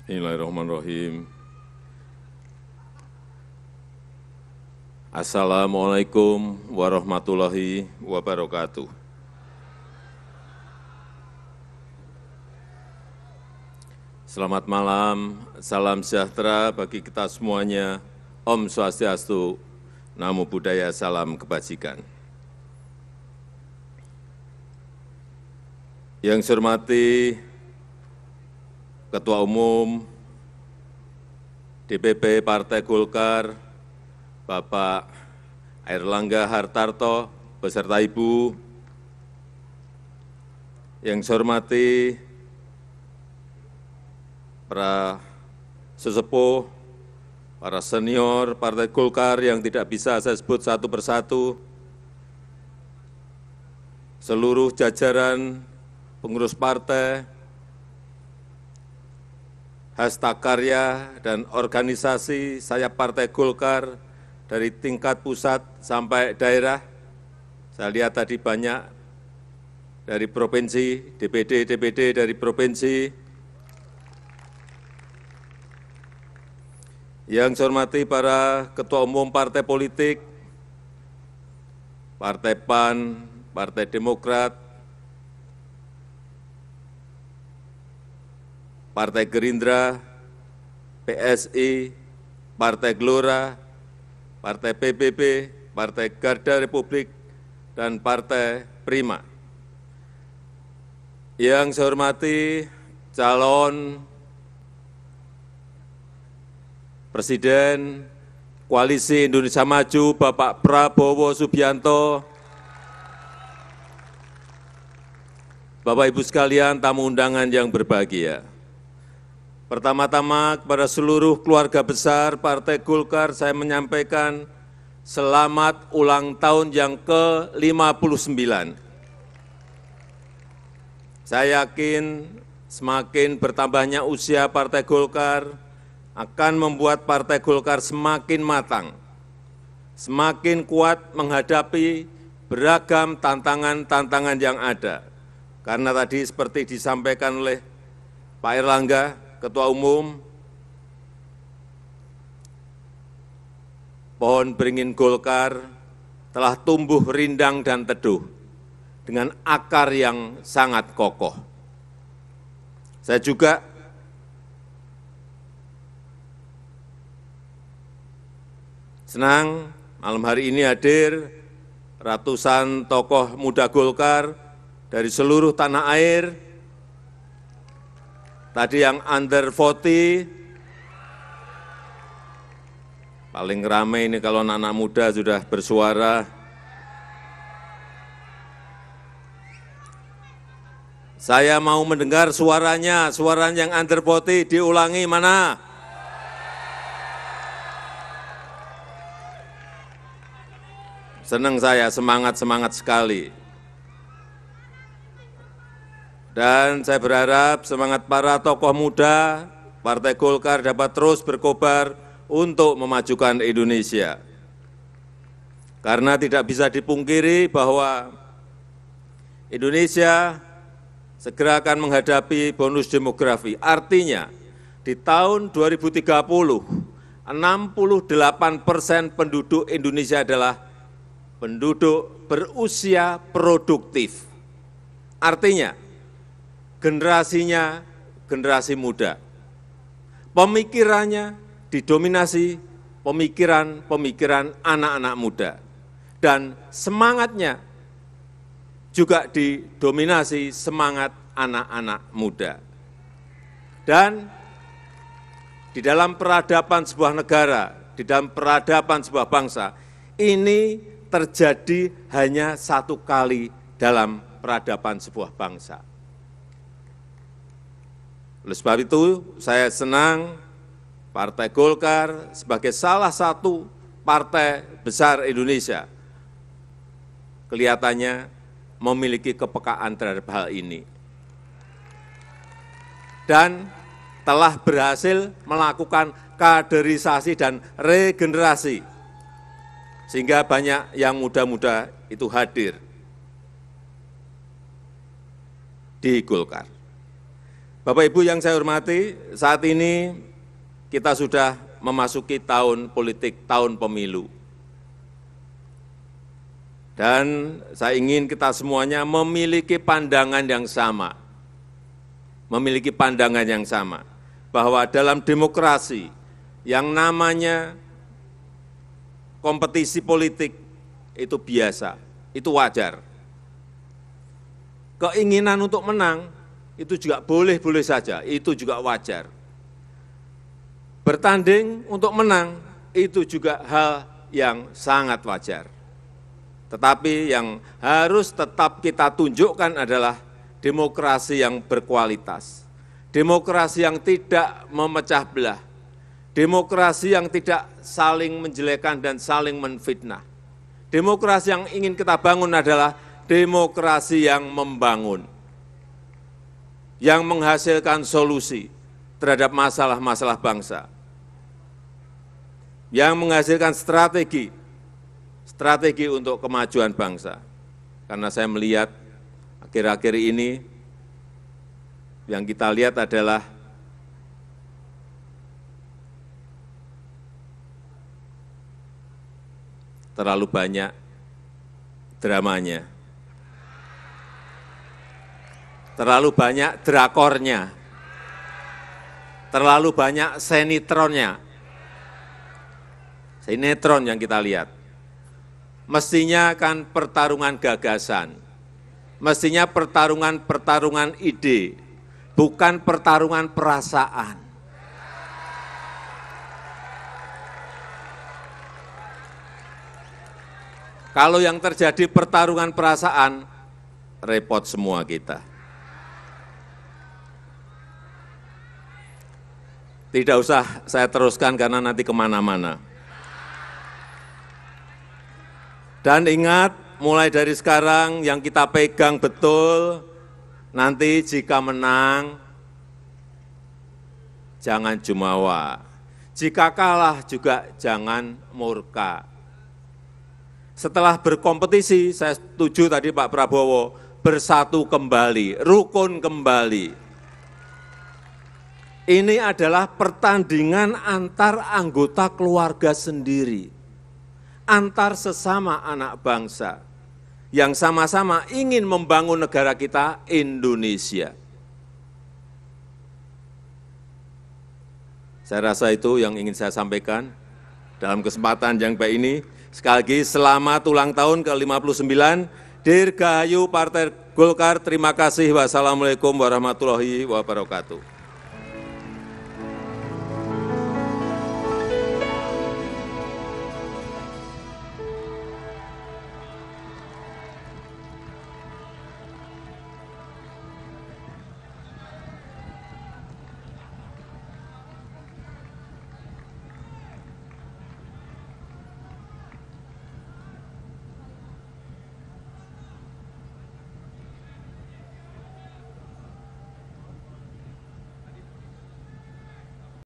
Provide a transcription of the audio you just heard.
Bismillahirrahmanirrahim. Assalamualaikum warahmatullahi wabarakatuh. Selamat malam, salam sejahtera bagi kita semuanya. Om Swastiastu, Namo Buddhaya, salam kebajikan. Yang saya hormati Ketua Umum DPP Partai Golkar, Bapak Airlangga Hartarto, beserta Ibu, yang saya hormati para sesepuh, para senior Partai Golkar yang tidak bisa saya sebut satu persatu, seluruh jajaran pengurus partai, hasta dan organisasi sayap Partai Golkar dari tingkat pusat sampai daerah. Saya lihat tadi banyak dari provinsi, DPD, DPD dari provinsi. Yang saya hormati para ketua umum partai politik, Partai PAN, Partai Demokrat, Partai Gerindra, PSI, Partai Gelora, Partai PBB, Partai Garda Republik, dan Partai Prima. Yang saya hormati calon Presiden Koalisi Indonesia Maju Bapak Prabowo Subianto, Bapak Ibu sekalian tamu undangan yang berbahagia. Pertama-tama kepada seluruh keluarga besar Partai Golkar saya menyampaikan selamat ulang tahun yang ke-59. Saya yakin semakin bertambahnya usia Partai Golkar akan membuat Partai Golkar semakin matang, semakin kuat menghadapi beragam tantangan-tantangan yang ada. Karena tadi seperti disampaikan oleh Pak Erlangga, Ketua Umum, pohon beringin Golkar telah tumbuh rindang dan teduh dengan akar yang sangat kokoh. Saya juga senang malam hari ini hadir ratusan tokoh muda Golkar dari seluruh tanah air, Tadi yang under 40, paling ramai ini kalau anak-anak muda sudah bersuara. Saya mau mendengar suaranya, suara yang under 40 diulangi mana? Senang saya, semangat-semangat sekali dan saya berharap semangat para tokoh muda Partai Golkar dapat terus berkobar untuk memajukan Indonesia. Karena tidak bisa dipungkiri bahwa Indonesia segera akan menghadapi bonus demografi. Artinya, di tahun 2030, 68 persen penduduk Indonesia adalah penduduk berusia produktif. Artinya, generasinya generasi muda. Pemikirannya didominasi pemikiran-pemikiran anak-anak muda. Dan semangatnya juga didominasi semangat anak-anak muda. Dan di dalam peradaban sebuah negara, di dalam peradaban sebuah bangsa, ini terjadi hanya satu kali dalam peradaban sebuah bangsa oleh sebab itu saya senang Partai Golkar sebagai salah satu partai besar Indonesia kelihatannya memiliki kepekaan terhadap hal ini dan telah berhasil melakukan kaderisasi dan regenerasi sehingga banyak yang muda-muda itu hadir di Golkar. Bapak Ibu yang saya hormati, saat ini kita sudah memasuki tahun politik, tahun pemilu. Dan saya ingin kita semuanya memiliki pandangan yang sama. Memiliki pandangan yang sama. Bahwa dalam demokrasi yang namanya kompetisi politik itu biasa, itu wajar. Keinginan untuk menang itu juga boleh-boleh saja, itu juga wajar. Bertanding untuk menang, itu juga hal yang sangat wajar. Tetapi yang harus tetap kita tunjukkan adalah demokrasi yang berkualitas, demokrasi yang tidak memecah belah, demokrasi yang tidak saling menjelekan dan saling menfitnah. Demokrasi yang ingin kita bangun adalah demokrasi yang membangun yang menghasilkan solusi terhadap masalah-masalah bangsa, yang menghasilkan strategi, strategi untuk kemajuan bangsa. Karena saya melihat akhir-akhir ini yang kita lihat adalah terlalu banyak dramanya. terlalu banyak drakornya, terlalu banyak senitronnya, sinetron yang kita lihat. Mestinya kan pertarungan gagasan, mestinya pertarungan-pertarungan ide, bukan pertarungan perasaan. Kalau yang terjadi pertarungan perasaan, repot semua kita. Tidak usah saya teruskan karena nanti kemana-mana. Dan ingat, mulai dari sekarang yang kita pegang betul, nanti jika menang, jangan jumawa. Jika kalah juga jangan murka. Setelah berkompetisi, saya setuju tadi Pak Prabowo, bersatu kembali, rukun kembali. Ini adalah pertandingan antar anggota keluarga sendiri, antar sesama anak bangsa yang sama-sama ingin membangun negara kita, Indonesia. Saya rasa itu yang ingin saya sampaikan dalam kesempatan yang baik ini. Sekali lagi, selamat ulang tahun ke-59. Dirgahayu Partai Golkar, terima kasih. Wassalamualaikum warahmatullahi wabarakatuh.